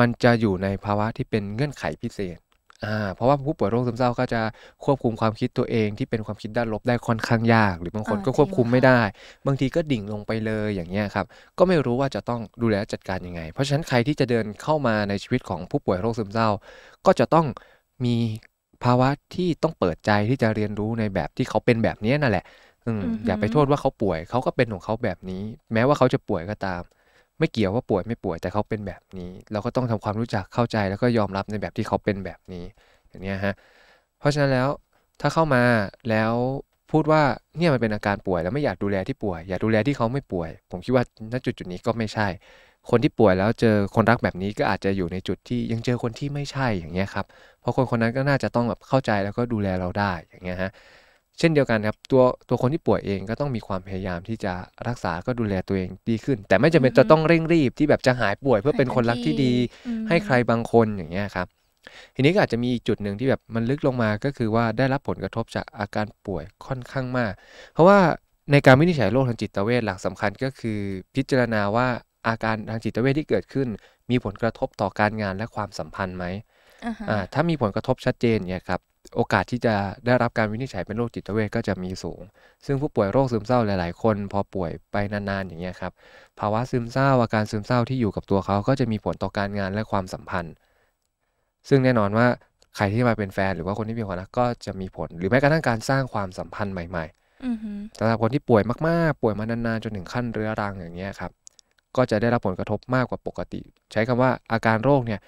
มันจะอยู่ในภาวะที่เป็นเงื่อนไขพิเศษอ่าเพราะว่าผู้ป่วยโรคซึมเศร้าก็จะควบคุมความคิดตัวเอง ที่เป็นความคิดด้านลบได้ค่อนข้างยาก หรือบางคนก็ควบคุมไม่ได้ บางทีก็ดิ่งลงไปเลยอย่างเงี้ยครับ ก็ไม่รู้ว่าจะต้องดูแลจัดการยังไง เพราะฉะนั้นใครที่จะเดินเข้ามาในชีวิตของผู้ป่วยโรคซึมเศร้า ก็จะต้องมีภาวะที่ต้องเปิดใจที่จะเรียนรู้ในแบบที่เขาเป็นแบบนี้นั่นแหละ อืมอย่าไปโทษว่าเขาป่วย เขาก็เป็นของเขาแบบนี้ แม้ว่าเขาจะป่วยก็ตาม ไม่เกี่ยวว่าป่วยไม่ป่วยแต่เขาเป็นแบบนี้ เราก็ต้องทำความรู้จักเข้าใจแล้วก็ยอมรับในแบบที่เขาเป็นแบบนี้ อย่างนี้ฮะ เพราะฉะนั้นแล้วถ้าเข้ามาแล้วพูดว่าเนี่ยมันเป็นอาการป่วย แล้วไม่อยากดูแลที่ป่วยอยากดูแลที่เขาไม่ป่วย ผมคิดว่าณจุดจุดนี้ก็ไม่ใช่คนที่ป่วยแล้วเจอคนรักแบบนี้ก็อาจจะอยู่ในจุดที่ยังเจอคนที่ไม่ใช่อย่างเงี้ยครับ เพราะคนคนนั้นก็น่าจะต้องแบบเข้าใจแล้วก็ดูแลเราได้อย่างเงี้ยฮะ เช่นเดียวกันครับตัวตัวคนที่ป่วยเองก็ต้องมีความพยายามที่จะรักษาก็ดูแลตัวเองดีขึ้น แต่ไม่จำเป็นจะต้องเร่งรีบที่แบบจะหายป่วยเพื่อเป็นคนรักที่ดีให้ใครบางคนอย่างเงี้ยครับทีนี้ก็อาจจะมีจุดหนึ่งที่แบบมันลึกลงมาก็คือว่าได้รับผลกระทบจากอาการป่วยค่อนข้างมาก เพราะว่าในการวินิจฉัยโรคทางจิตเวชหลักสำคัญก็คือพิจารณาว่าอาการทางจิตเวทที่เกิดขึ้น มีผลกระทบต่อการงานและความสัมพันธ์ไหม uh-huh. ถ้ามีผลกระทบชัดเจนเนี่ยครับ โอกาสที่จะได้รับการวินิจฉัยเป็นโรคจิตเวทก็จะมีสูง ซึ่งผู้ป่วยโรคซึมเศร้าหลายๆคน พอป่วยไปนานๆอย่างเงี้ยครับภาวะซึมเศร้าอาการซึมเศร้าที่อยู่กับตัวเขา ก็จะมีผลต่อการงานและความสัมพันธ์ ซึ่งแน่นอนว่าใครที่มาเป็นแฟน หรือว่าคนที่มีความรักก็จะมีผลหรือแม้กระทั่งการสร้างความสัมพันธ์ใหม่ๆสำหรับคนที่ป่วยมากๆป่วยมานานๆจนถึงขั้นเรื้อรังอย่างเงี้ยครับก็จะได้รับผลกระทบมากกว่าปกติ ใช้คำว่าอาการโรคเนี่ย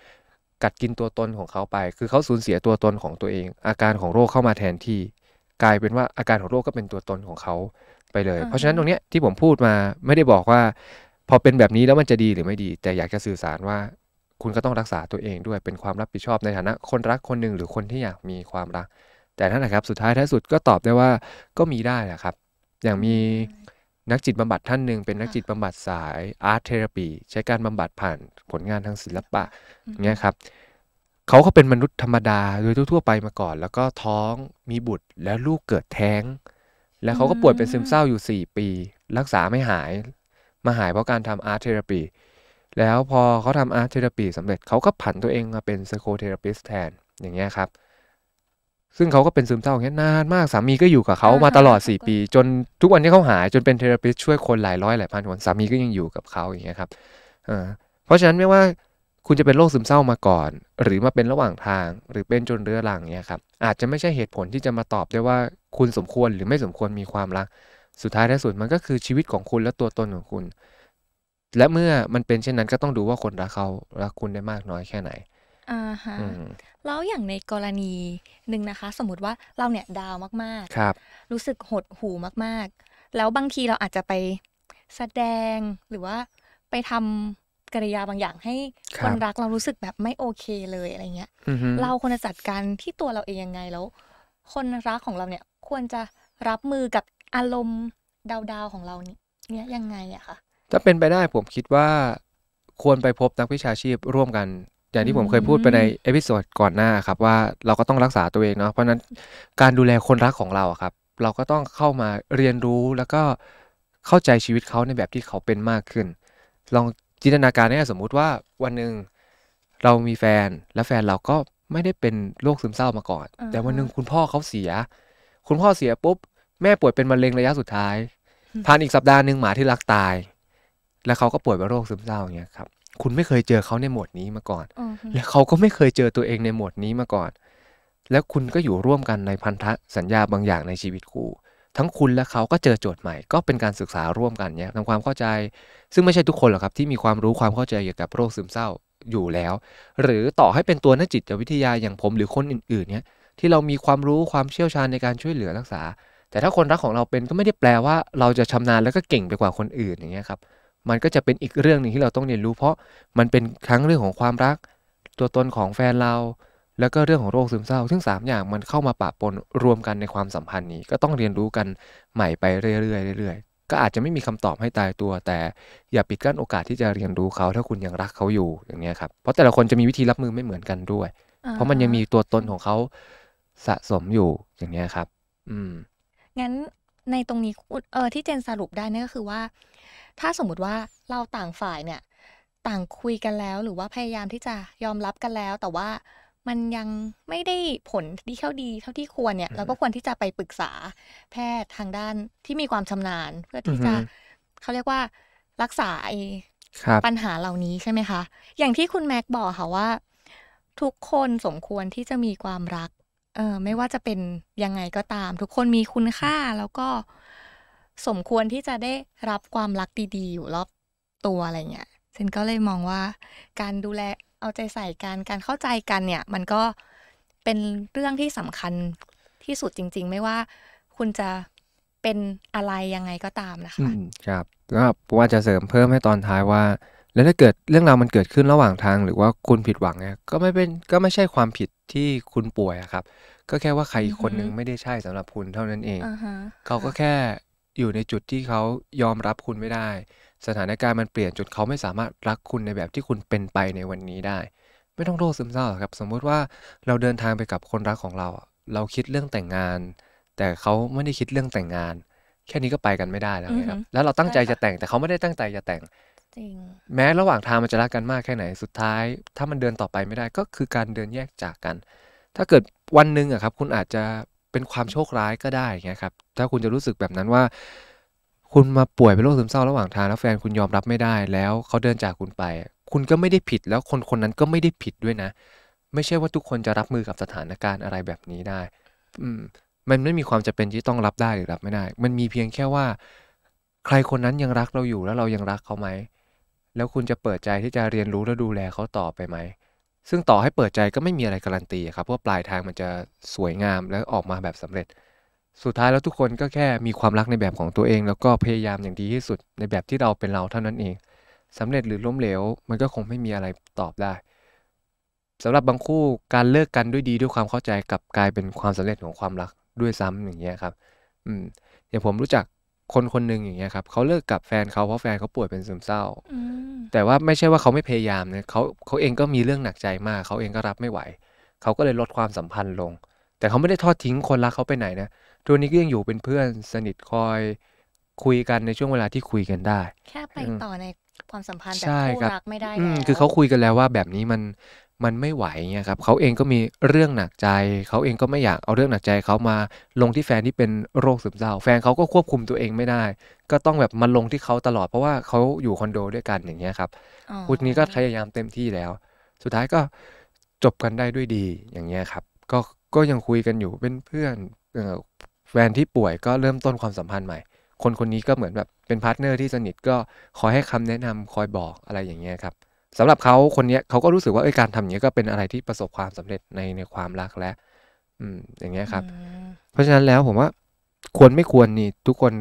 กัดกินตัวตนของเขาไป คือเขาสูญเสียตัวตนของตัวเอง อาการของโรคเข้ามาแทนที่ กลายเป็นว่าอาการของโรคก็เป็นตัวตนของเขาไปเลย เพราะฉะนั้นตรงเนี้ยที่ผมพูดมาไม่ได้บอกว่าพอเป็นแบบนี้แล้วมันจะดีหรือไม่ดี แต่อยากจะสื่อสารว่าคุณก็ต้องรักษาตัวเองด้วยเป็นความรับผิดชอบในฐานะคนรักคนหนึ่งหรือคนที่อยากมีความรัก แต่นั่นแหละครับสุดท้ายท้ายสุดก็ตอบได้ว่าก็มีได้แหละครับ อย่างมีนักจิตบำบัดท่านหนึ่งเป็นนักจิตบำบัดสายอาร์ตเทอราปีใช้การบำบัดผ่านผลงานทางศิลปะเนี่ยครับ เขาก็เป็นมนุษย์ธรรมดาโดยทั่วไปมาก่อน แล้วก็ท้องมีบุตรแล้วลูกเกิดแท้ง แล้วเขาก็ป่วยเป็นซึมเศร้าอยู่ 4 ปี รักษาไม่หาย มาหายเพราะการทำอาร์ตเทอราปีแล้วพอเขาทำอาร์ตเทอราปีสำเร็จเขาก็ผันตัวเองมาเป็นเซโคเทอราปิสแทนอย่างเงี้ยครับซึ่งเขาก็เป็นซึมเศร้าอย่างนี้นานมากสามีก็อยู่กับเขามาตลอด 4 ปี จนทุกวันนี้เขาหายจนเป็นเทเลปิสช่วยคนหลายร้อย หลายพันคนสามีก็ยังอยู่กับเขาอย่างเงี้ยครับเพราะฉะนั้นไม่ว่าคุณจะเป็นโรคซึมเศร้ามาก่อน หรือมาเป็นระหว่างทาง หรือเป็นจนเรื้อรังเนี่ยครับอาจจะไม่ใช่เหตุผลที่จะมาตอบได้ว่าคุณสมควรหรือไม่สมควรมีความรักสุดท้ายที่สุดมันก็คือชีวิตของคุณและตัวตนของคุณ และเมื่อมันเป็นเช่นนั้นก็ต้องดูว่าคนรักเขารักคุณได้มากน้อยแค่ไหนอ่าฮะแล้วอย่างในกรณีหนึ่งนะคะ สมมติว่าเราเนี่ยดาวมากๆครับ รู้สึกหดหูมากๆ แล้วบางทีเราอาจจะไปแสดงหรือว่าไปทำกิริยาบางอย่างให้คนรักเรารู้สึกแบบไม่โอเคเลยอะไรเงี้ยเราควรจะจัดการที่ตัวเราเองยังไงแล้ว คนรักของเราเนี่ยควรจะรับมือกับอารมณ์ดาวๆของเราเนี่ยยังไงอะคะถ้าเป็นไปได้ผมคิดว่าควรไปพบนักวิชาชีพร่วมกันอย่างที่ผมเคยพูดไปในเอพิโซดก่อนหน้าครับ ว่าเราก็ต้องรักษาตัวเองเนาะเพราะนั้นการดูแลคนรักของเราครับ เราก็ต้องเข้ามาเรียนรู้แล้วก็เข้าใจชีวิตเขาในแบบที่เขาเป็นมากขึ้น ลองจินตนาการให้สมมุติว่าวันหนึ่งเรามีแฟนและแฟนเราก็ไม่ได้เป็นโรคซึมเศร้ามาก่อน แต่วันหนึ่งคุณพ่อเขาเสีย คุณพ่อเสียปุ๊บ แม่ป่วยเป็นมะเร็งระยะสุดท้ายผ่านอีกสัปดาห์หนึ่งหมาที่รักตาย แล้วเขาก็ป่วยเป็นโรคซึมเศร้าอย่างเงี้ยครับคุณไม่เคยเจอเขาในโหมดนี้มาก่อน และเขาก็ไม่เคยเจอตัวเองในโหมดนี้มาก่อน แล้วคุณก็อยู่ร่วมกันในพันธะสัญญาบางอย่างในชีวิตคู่ ทั้งคุณและเขาก็เจอโจทย์ใหม่ ก็เป็นการศึกษาร่วมกันเนี่ยทำความเข้าใจ ซึ่งไม่ใช่ทุกคนหรอกครับ ที่มีความรู้ความเข้าใจเกี่ยวกับโรคซึมเศร้าอยู่แล้ว หรือต่อให้เป็นตัวนักจิตวิทยาอย่างผม หรือคนอื่นๆ เนี่ยที่เรามีความรู้ความเชี่ยวชาญในการช่วยเหลือรักษา แต่ถ้าคนรักของเราเป็นก็ไม่ได้แปลว่าเราจะชำนาญแล้วก็เก่งไปกว่าคนอื่นอย่างเงี้ยครับมันก็จะเป็นอีกเรื่องหนึ่งที่เราต้องเรียนรู้เพราะมันเป็นทั้งเรื่องของความรัก ตัวตนของแฟนเรา แล้วก็เรื่องของโรคซึมเศร้าซึ่ง3อย่างมันเข้ามาปะปนรวมกันในความสัมพันธ์นี้ก็ต้องเรียนรู้กันใหม่ไปเรื่อยๆเรื่อย ๆ ก็อาจจะไม่มีคำตอบให้ตายตัว แต่ อย่าปิดกั้นโอกาสที่จะเรียนรู้เขา ถ้าคุณยังรักเขาอยู่อย่างนี้ครับเพราะแต่ละคนจะมีวิธีรับมือไม่เหมือนกันด้วย เพราะมันยังมีตัวตนของเขาสะสมอยู่อย่างนี้ครับ อืมงั้นในตรงนี้เออที่เจนสรุปได้นี่ก็คือว่าถ้าสมมติว่าเราต่างฝ่ายเนี่ย ต่างคุยกันแล้วหรือว่าพยายามที่จะยอมรับกันแล้ว แต่ว่ามันยังไม่ได้ผลดีเท่าดีเท่าที่ควรเนี่ยเราก็ควรที่จะไปปรึกษาแพทย์ทางด้านที่มีความชำนาญ เพื่อที่จะเขาเรียกว่ารักษาไอ้ปัญหาเหล่านี้ใช่ไหมคะ อย่างที่คุณแม็กบอกค่ะว่า ทุกคนสมควรที่จะมีความรักเออไม่ว่าจะเป็นยังไงก็ตาม ทุกคนมีคุณค่าแล้วก็สมควรที่จะได้รับความรักดีๆอยู่รอบตัวอะไรเงี้ยเซนก็เลยมองว่า การดูแลเอาใจใส่กันการเข้าใจกันเนี่ย มันก็เป็นเรื่องที่สำคัญที่สุดจริง ๆ ไม่ว่าคุณจะเป็นอะไรยังไงก็ตามนะคะครับก็ว่าจะเสริมเพิ่มให้ตอนท้ายว่า แล้วถ้าเกิดเรื่องราวมันเกิดขึ้นระหว่างทางหรือว่าคุณผิดหวังเนี่ย ก็ไม่เป็นก็ไม่ใช่ความผิดที่คุณป่วยครับ ก็แค่ว่าใครคนนึงไม่ได้ใช่สำหรับคุณเท่านั้นเองเขาก็แค่อยู่ในจุดที่เขายอมรับคุณไม่ได้ สถานการณ์มันเปลี่ยนจนเขาไม่สามารถรักคุณในแบบที่คุณเป็นไปในวันนี้ได้ ไม่ต้องโรคซึมเศร้าครับ สมมุติว่าเราเดินทางไปกับคนรักของเราเราคิดเรื่องแต่งงาน แต่เขาไม่ได้คิดเรื่องแต่งงาน แค่นี้ก็ไปกันไม่ได้แล้วครับแล้วเราตั้งใจจะแต่งแต่เขาไม่ได้ตั้งใจจะแต่งแม้ระหว่างทางมันจะรักกันมากแค่ไหนสุดท้าย ถ้ามันเดินต่อไปไม่ได้ก็คือการเดินแยกจากกัน ถ้าเกิดวันหนึ่งอะครับ คุณอาจจะเป็นความโชคร้ายก็ได้นงครับ ถ้าคุณจะรู้สึกแบบนั้นว่า คุณมาป่วยเป็นโรคซึมเศร้าระหว่างทางแล้วแฟนคุณยอมรับไม่ได้ แล้วเขาเดินจากคุณไป คุณก็ไม่ได้ผิด แล้วคนคนนั้นก็ไม่ได้ผิดด้วยนะไม่ใช่ว่าทุกคนจะรับมือกับสถานการณ์อะไรแบบนี้ได้อืมมันไม่มีความจำเป็นที่ต้องรับได้หรือรับไม่ได้ มันมีเพียงแค่ว่า ใครคนนั้นยังรักเราอยู่แล้วเรายังรักเขาไหม แล้วคุณจะเปิดใจที่จะเรียนรู้และดูแลเขาต่อไปไหมซึ่งต่อให้เปิดใจก็ไม่มีอะไรการันตีครับว่าปลายทางมันจะสวยงามและออกมาแบบสำเร็จ สุดท้ายแล้วทุกคนก็แค่มีความรักในแบบของตัวเองแล้วก็พยายามอย่างดีที่สุดในแบบที่เราเป็นเราเท่านั้นเอง สำเร็จหรือล้มเหลวมันก็คงไม่มีอะไรตอบได้ สำหรับบางคู่การเลิกกันด้วยดีด้วยความเข้าใจกับกลายเป็นความสำเร็จของความรักด้วยซ้ำอย่างเงี้ยครับอืมอย่างผมรู้จักคนคนหนึ่งอย่างเงี้ยครับเขาเลิกกับแฟนเขาเพราะแฟนเขาป่วยเป็นซึมเศร้า แต่ว่าไม่ใช่ว่าเขาไม่พยายามนะเขาเขาเองก็มีเรื่องหนักใจมากเขาเองก็รับไม่ไหวเขาก็เลยลดความสัมพันธ์ลง แต่เขาไม่ได้ทอดทิ้งคนรักเขาไปไหนนะตัวนี้ก็ยังอยู่เป็นเพื่อนสนิทคอย คุยกันในช่วงเวลาที่คุยกันได้แค่ไปต่อในความสัมพันธ์แบบคู่รักไม่ได้แล้วคือเขาคุยกันแล้วว่าแบบนี้มันมันไม่ไหวเงี้ยครับเขาเองก็มีเรื่องหนักใจ เขาเองก็ไม่อยากเอาเรื่องหนักใจเขามาลงที่แฟนที่เป็นโรคซึมเศร้าแฟนเขาก็ควบคุมตัวเองไม่ได้ ก็ต้องแบบมาลงที่เขาตลอดเพราะว่าเขาอยู่คอนโดด้วยกันอย่างเงี้ยครับคุณนี้ก็พยายามเต็มที่แล้ว สุดท้ายก็จบกันได้ด้วยดีอย่างเงี้ยครับก็ก็ยังคุยกันอยู่ เป็นเพื่อนแฟนที่ป่วยก็เริ่มต้นความสัมพันธ์ใหม่คนคนนี้ก็เหมือนแบบเป็นพาร์ทเนอร์ที่สนิทก็คอยให้คำแนะนำคอยบอกอะไรอย่างเงี้ยครับสำหรับเขาคนนี้เขาก็รู้สึกว่าเออการทำอย่างนี้ก็เป็นอะไรที่ประสบความสำเร็จในในความรักและอืม อย่างเงี้ยครับ เพราะฉะนั้นแล้วผมว่าควรไม่ควรนี่ ทุกคน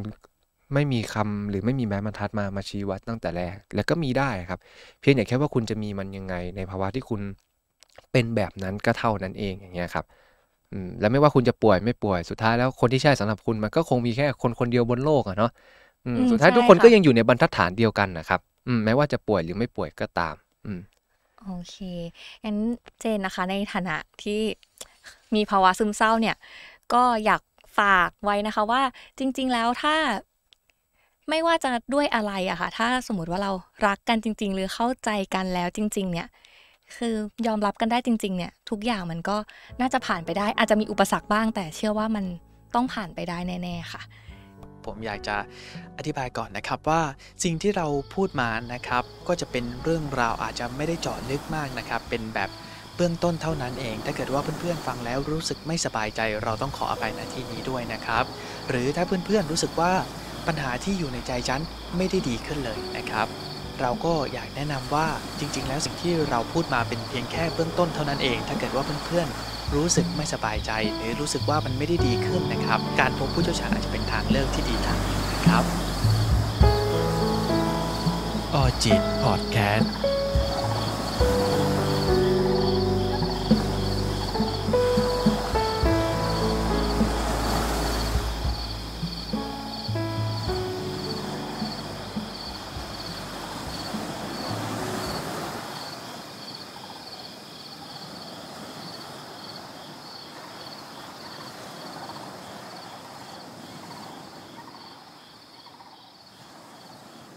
ไม่มีคำหรือไม่มีแม้บรรทัดมา มาชี้วัดตั้งแต่แรก แล้วก็มีได้ครับ เพียงแต่แค่ว่าคุณจะมีมันยังไงในภาวะที่คุณเป็นแบบนั้นก็เท่านั้นเองอย่างเงี้ยครับแล้วไม่ว่าคุณจะป่วยไม่ป่วยสุดท้ายแล้วคนที่ใช่สำหรับคุณมันก็คงมีแค่คนคนเดียวบนโลกอะเนาะสุดท้ายทุกคนก็ยังอยู่ในบรรทัดฐานเดียวกันนะครับแม้ว่าจะป่วยหรือไม่ป่วยก็ตามโอเคงั้นเจนนะคะ ในฐานะที่มีภาวะซึมเศร้าเนี่ย ก็อยากฝากไว้นะคะ ว่า จริง ๆ แล้วถ้า ไม่ว่าจะด้วยอะไรอะค่ะ ถ้าสมมติว่าเรารักกันจริง ๆ หรือเข้าใจกันแล้วจริง ๆ เนี่ย คือยอมรับกันได้จริงๆ เนี่ย ทุกอย่างมันก็น่าจะผ่านไปได้อาจจะมีอุปสรรคบ้าง แต่เชื่อว่ามันต้องผ่านไปได้แน่ๆค่ะผมอยากจะอธิบายก่อนนะครับว่า สิ่งที่เราพูดมานะครับ ก็จะเป็นเรื่องราวอาจจะไม่ได้เจาะลึกมากนะครับ เป็นแบบเบื้องต้นเท่านั้นเองถ้าเกิดว่าเพื่อนๆฟังแล้วรู้สึกไม่สบายใจ เราต้องขออภัยณที่นี้ด้วยนะครับ หรือถ้าเพื่อนๆ รู้สึกว่าปัญหาที่อยู่ในใจฉัน ไม่ได้ดีขึ้นเลยนะครับ เราก็อยากแนะนำว่าจริงๆแล้วสิ่งที่เราพูดมาเป็นเพียงแค่เบื้องต้นเท่านั้นเอง ถ้าเกิดว่าเพื่อนๆรู้สึกไม่สบายใจหรือรู้สึกว่ามันไม่ได้ดีขึ้นนะครับ การพบผู้เชี่ยวชาญอาจจะเป็นทางเลือกที่ดีทางนึงนะครับ ออจิต พอดแคสต์